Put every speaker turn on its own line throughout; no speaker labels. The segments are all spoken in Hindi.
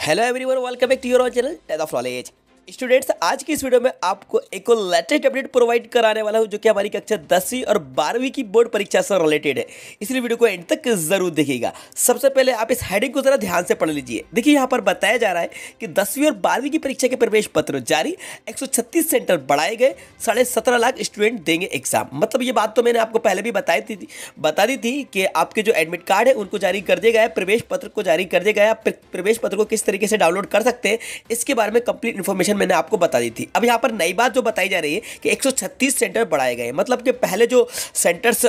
Hello everyone, welcome back to your own channel, Death of Knowledge. Students आज की इस वीडियो में आपको एक और लेटेस्ट अपडेट प्रोवाइड कराने वाला हूँ जो कि हमारी कक्षा दसवीं और बारहवीं की बोर्ड परीक्षा से रिलेटेड है इसलिए वीडियो को एंड तक जरूर देखिएगा सबसे पहले आप इस हेडिंग को जरा ध्यान से पढ़ लीजिए देखिए यहाँ पर बताया जा रहा है कि दसवीं और बारहवीं की परीक्षा के प्रवेश पत्र जारी एक सेंटर बढ़ाए गए साढ़े लाख स्टूडेंट देंगे एग्जाम मतलब ये बात तो मैंने आपको पहले भी बताई थी बता दी थी कि आपके जो एडमिट कार्ड है उनको जारी कर दिया गया है प्रवेश पत्र को जारी कर दिया गया है प्रवेश पत्र को किस तरीके से डाउनलोड कर सकते हैं इसके बारे में कंप्लीट इन्फॉर्मेशन मैंने आपको बता दी थी अब यहाँ पर नई बात जो बताई जा रही है कि 136 सेंटर बढ़ाए गए मतलब कि पहले जो सेंटर्स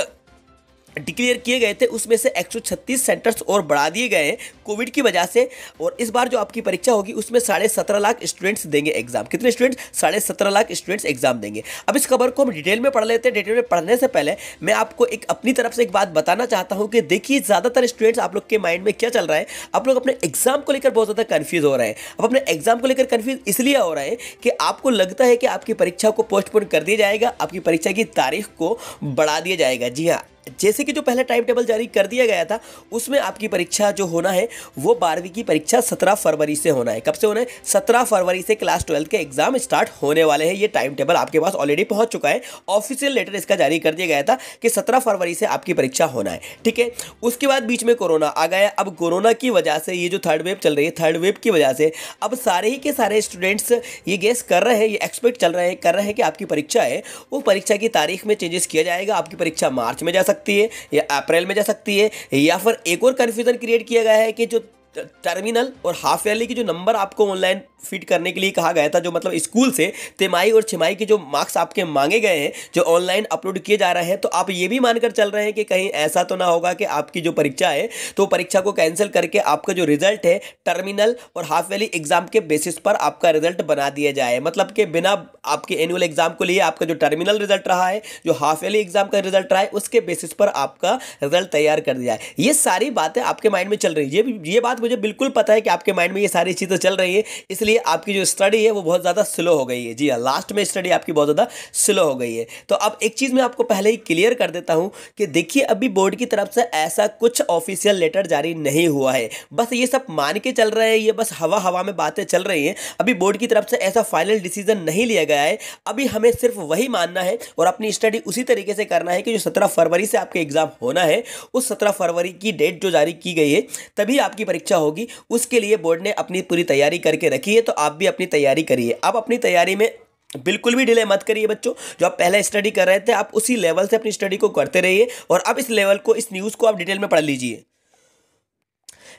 डिक्लेयर किए गए थे उसमें से 136 सेंटर्स और बढ़ा दिए गए हैं कोविड की वजह से और इस बार जो आपकी परीक्षा होगी उसमें साढ़े सत्रह लाख स्टूडेंट्स देंगे एग्जाम कितने स्टूडेंट्स साढ़े सत्रह लाख स्टूडेंट्स एग्जाम देंगे अब इस खबर को हम डिटेल में पढ़ लेते हैं डिटेल में पढ़ने से पहले मैं आपको एक अपनी तरफ से एक बात बताना चाहता हूँ कि देखिए ज़्यादातर स्टूडेंट्स आप लोग के माइंड में क्या चल रहा है आप लोग अपने एग्जाम को लेकर बहुत ज़्यादा कन्फ्यूज़ हो रहे हैं अब अपने एग्जाम को लेकर कन्फ्यूज़ इसलिए हो रहे हैं कि आपको लगता है कि आपकी परीक्षा को पोस्टपोन कर दिया जाएगा आपकी परीक्षा की तारीख को बढ़ा दिया जाएगा जी हाँ जैसे कि जो पहले टाइम टेबल जारी कर दिया गया था उसमें आपकी परीक्षा जो होना है वो बारहवीं की परीक्षा सत्रह फरवरी से होना है कब से होना है सत्रह फरवरी से क्लास ट्वेल्थ के एग्जाम स्टार्ट होने वाले हैं ये टाइम टेबल आपके पास ऑलरेडी पहुंच चुका है ऑफिशियल लेटर इसका जारी कर दिया गया था कि सत्रह फरवरी से आपकी परीक्षा होना है ठीक है उसके बाद बीच में कोरोना आ गया अब कोरोना की वजह से ये जो थर्ड वेव चल रही है थर्ड वेव की वजह से अब सारे ही के सारे स्टूडेंट्स ये गेस कर रहे हैं ये एक्सपेक्ट चल रहे हैं कर रहे हैं कि आपकी परीक्षा है वो परीक्षा की तारीख में चेंजेस किया जाएगा आपकी परीक्षा मार्च में जा सकती है या अप्रैल में जा सकती है या फिर एक और कन्फ्यूज़न क्रिएट किया गया है कि जो टर्मिनल और हाफ ईयरली की जो नंबर आपको ऑनलाइन फिट करने के लिए कहा गया था जो मतलब स्कूल से तिमाही और छिमाही के जो मार्क्स आपके मांगे गए हैं जो ऑनलाइन अपलोड किए जा रहे हैं तो आप ये भी मानकर चल रहे हैं कि कहीं ऐसा तो ना होगा कि आपकी जो परीक्षा है तो परीक्षा को कैंसिल करके आपका जो रिजल्ट है टर्मिनल और हाफ ईयरली एग्जाम के बेसिस पर आपका रिजल्ट बना दिया जाए मतलब कि बिना आपके एनुअल एग्जाम को लिए आपका जो टर्मिनल रिजल्ट रहा है जो हाफ ईयरली एग्जाम का रिजल्ट रहा है उसके बेसिस पर आपका रिजल्ट तैयार कर दिया जाए ये सारी बातें आपके माइंड में चल रही है ये ये बात मुझे बिल्कुल पता है कि आपके माइंड में ये सारी चीज़ें चल रही है इसलिए आपकी जो स्टडी है वो बहुत ज़्यादा स्लो हो गई है जी हाँ लास्ट में स्टडी आपकी बहुत ज़्यादा स्लो हो गई है तो अब एक चीज़ मैं आपको पहले ही क्लियर कर देता हूँ कि देखिए अभी बोर्ड की तरफ से ऐसा कुछ ऑफिशियल लेटर जारी नहीं हुआ है बस ये सब मान के चल रहे हैं ये बस हवा हवा में बातें चल रही हैं अभी बोर्ड की तरफ से ऐसा फाइनल डिसीजन नहीं लिया गया है अभी हमें सिर्फ वही मानना है और अपनी स्टडी उसी तरीके से करना है कि जो सत्रह फरवरी से आपके एग्ज़ाम होना है उस सत्रह फरवरी की डेट जो जारी की गई है तभी आपकी परीक्षा परीक्षा होगी उसके लिए बोर्ड ने अपनी पूरी तैयारी करके रखी है तो आप भी अपनी तैयारी करिए आप अपनी तैयारी में बिल्कुल भी डिले मत करिए बच्चों जो आप पहले स्टडी कर रहे थे आप उसी लेवल से अपनी स्टडी को करते रहिए और अब इस लेवल को इस न्यूज़ को आप डिटेल में पढ़ लीजिए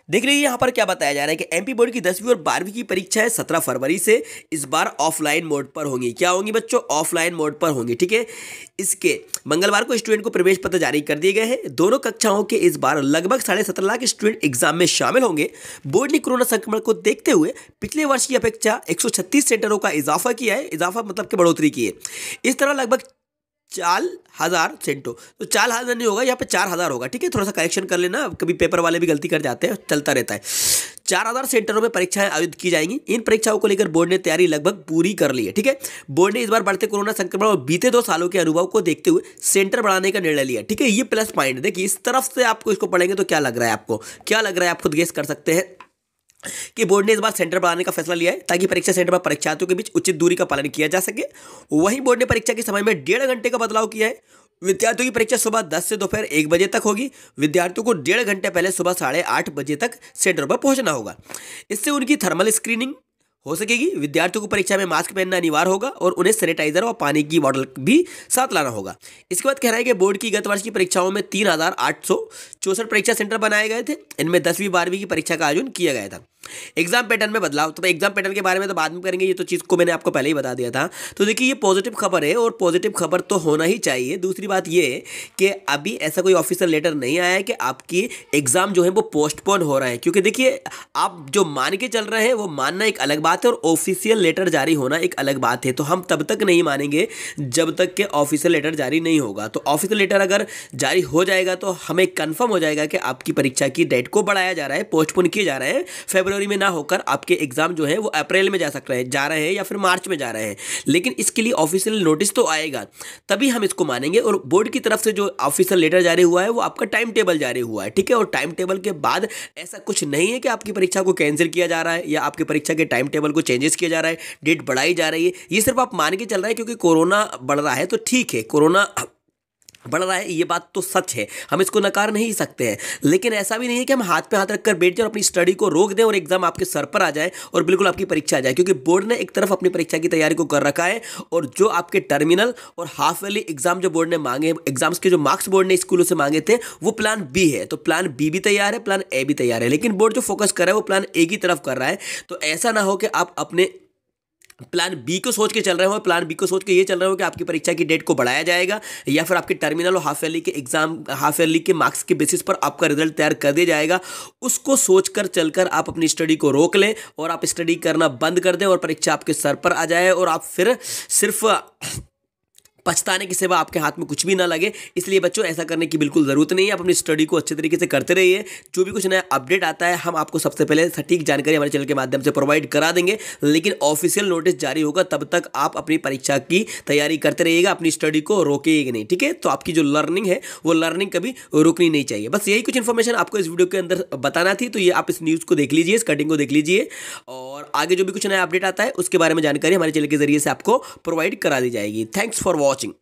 देख लीजिए यहाँ पर क्या बताया जा रहा है कि एमपी बोर्ड की दसवीं और बारहवीं की परीक्षा है सत्रह फरवरी से इस बार ऑफलाइन मोड पर होंगी क्या होंगी बच्चों ऑफलाइन मोड पर होंगी ठीक है इसके मंगलवार को स्टूडेंट को प्रवेश पत्र जारी कर दिए गए हैं दोनों कक्षाओं के इस बार लगभग साढ़े सत्रह लाख स्टूडेंट एग्जाम में शामिल होंगे बोर्ड ने कोरोना संक्रमण को देखते हुए पिछले वर्ष की अपेक्षा एक सेंटरों का इजाफा किया है इजाफा मतलब कि बढ़ोतरी की है इस तरह लगभग चार हज़ार सेंटो तो चार हज़ार नहीं होगा यहाँ पे चार हज़ार होगा ठीक है थोड़ा सा करेक्शन कर लेना कभी पेपर वाले भी गलती कर जाते हैं चलता रहता है चार हज़ार सेंटरों में परीक्षाएं आयोजित की जाएंगी इन परीक्षाओं को लेकर बोर्ड ने तैयारी लगभग पूरी कर ली है ठीक है बोर्ड ने इस बार बढ़ते कोरोना संक्रमण और बीते दो सालों के अनुभव को देखते हुए सेंटर बढ़ाने का निर्णय लिया ठीक है ये प्लस पॉइंट देखिए इस तरफ से आपको इसको पढ़ेंगे तो क्या लग रहा है आपको क्या लग रहा है खुद गेस कर सकते हैं कि बोर्ड ने इस बार सेंटर बढ़ाने का फैसला लिया है ताकि परीक्षा सेंटर पर परीक्षार्थियों के बीच उचित दूरी का पालन किया जा सके वहीं बोर्ड ने परीक्षा के समय में डेढ़ घंटे का बदलाव किया है विद्यार्थियों की परीक्षा सुबह दस से दोपहर एक बजे तक होगी विद्यार्थियों को डेढ़ घंटे पहले सुबह साढ़े आठ बजे तक सेंटर पर पहुंचना होगा इससे उनकी थर्मल स्क्रीनिंग हो सकेगी विद्यार्थियों को परीक्षा में मास्क पहनना अनिवार्य होगा और उन्हें सैनिटाइजर और पानी की बॉटल भी साथ लाना होगा इसके बाद कह रहा है कि बोर्ड की गत वर्ष की परीक्षाओं में तीन हज़ार आठ सौ चौसठ परीक्षा सेंटर बनाए गए थे इनमें दसवीं बारहवीं की परीक्षा का आयोजन किया गया था एग्जाम पैटर्न में बदलाव तो एग्जाम पैटर्न के बारे में तो बाद में करेंगे ये तो चीज़ को मैंने आपको पहले ही बता दिया था तो देखिए ये पॉजिटिव खबर है और पॉजिटिव खबर तो होना ही चाहिए दूसरी बात ये कि अभी ऐसा कोई ऑफिसर लेटर नहीं आया है कि आपकी एग्ज़ाम जो है वो पोस्टपोन हो रहा है क्योंकि देखिए आप जो मान के चल रहे हैं वो मानना एक अलग बात है और ऑफिशियल लेटर जारी होना एक अलग बात है तो हम तब तक नहीं मानेंगे जब तक के ऑफिसियल लेटर जारी नहीं होगा तो ऑफिसियल लेटर अगर जारी हो जाएगा तो हमें कन्फर्म हो जाएगा कि आपकी परीक्षा की डेट को बढ़ाया जा रहा है पोस्टपोन किया जा रहा है फेबररी में ना होकर आपके एग्जाम जो है वो अप्रैल में जा सक रहे हैं जा रहे हैं या फिर मार्च में जा रहे हैं लेकिन इसके लिए ऑफिशियल नोटिस तो आएगा तभी हम इसको मानेंगे और बोर्ड की तरफ से जो ऑफिशियल लेटर जारी हुआ है वो आपका टाइम टेबल जारी हुआ है ठीक है और टाइम टेबल के बाद ऐसा कुछ नहीं है कि आपकी परीक्षा को कैंसिल किया जा रहा है या आपकी परीक्षा के टाइम टेबल को चेंजेस किया जा रहा है डेट बढ़ाई जा रही है ये सिर्फ आप मान के चल रहे हैं क्योंकि कोरोना बढ़ रहा है तो ठीक है कोरोना बढ़ रहा है ये बात तो सच है हम इसको नकार नहीं सकते हैं लेकिन ऐसा भी नहीं है कि हम हाथ पे हाथ रखकर बैठ जाए और अपनी स्टडी को रोक दें और एग्जाम आपके सर पर आ जाए और बिल्कुल आपकी परीक्षा आ जाए क्योंकि बोर्ड ने एक तरफ अपनी परीक्षा की तैयारी को कर रखा है और जो आपके टर्मिनल और हाफ वाली एग्जाम जो बोर्ड ने मांगे एग्जाम्स के जो मार्क्स बोर्ड ने स्कूलों से मांगे थे वो प्लान बी है तो प्लान बी भी तैयार है प्लान ए भी तैयार है लेकिन बोर्ड जो फोकस कर रहा है वो प्लान ए की तरफ कर रहा है तो ऐसा ना हो कि आप अपने प्लान बी को सोच के चल रहे हो प्लान बी को सोच के ये चल रहे हो कि आपकी परीक्षा की डेट को बढ़ाया जाएगा या फिर आपके टर्मिनल और हाफ ईयरली के एग्जाम हाफ ईयरली के मार्क्स के बेसिस पर आपका रिजल्ट तैयार कर दिया जाएगा उसको सोचकर चलकर आप अपनी स्टडी को रोक लें और आप स्टडी करना बंद कर दें और परीक्षा आपके सर पर आ जाए और आप फिर सिर्फ पछताने के सिवा आपके हाथ में कुछ भी ना लगे इसलिए बच्चों ऐसा करने की बिल्कुल ज़रूरत नहीं है आप अपनी स्टडी को अच्छे तरीके से करते रहिए जो भी कुछ नया अपडेट आता है हम आपको सबसे पहले सटीक जानकारी हमारे चैनल के माध्यम से प्रोवाइड करा देंगे लेकिन ऑफिशियल नोटिस जारी होगा तब तक आप अपनी परीक्षा की तैयारी करते रहिएगा अपनी स्टडी को रोकेगी नहीं ठीक है तो आपकी जो लर्निंग है वो लर्निंग कभी रुकनी नहीं चाहिए बस यही कुछ इन्फॉर्मेशन आपको इस वीडियो के अंदर बताना थी तो ये आप इस न्यूज़ को देख लीजिए इस कटिंग को देख लीजिए और आगे जो भी कुछ नया अपडेट आता है उसके बारे में जानकारी हमारे चैनल के जरिए से आपको प्रोवाइड करा दी जाएगी थैंक्स फॉर वॉच watching.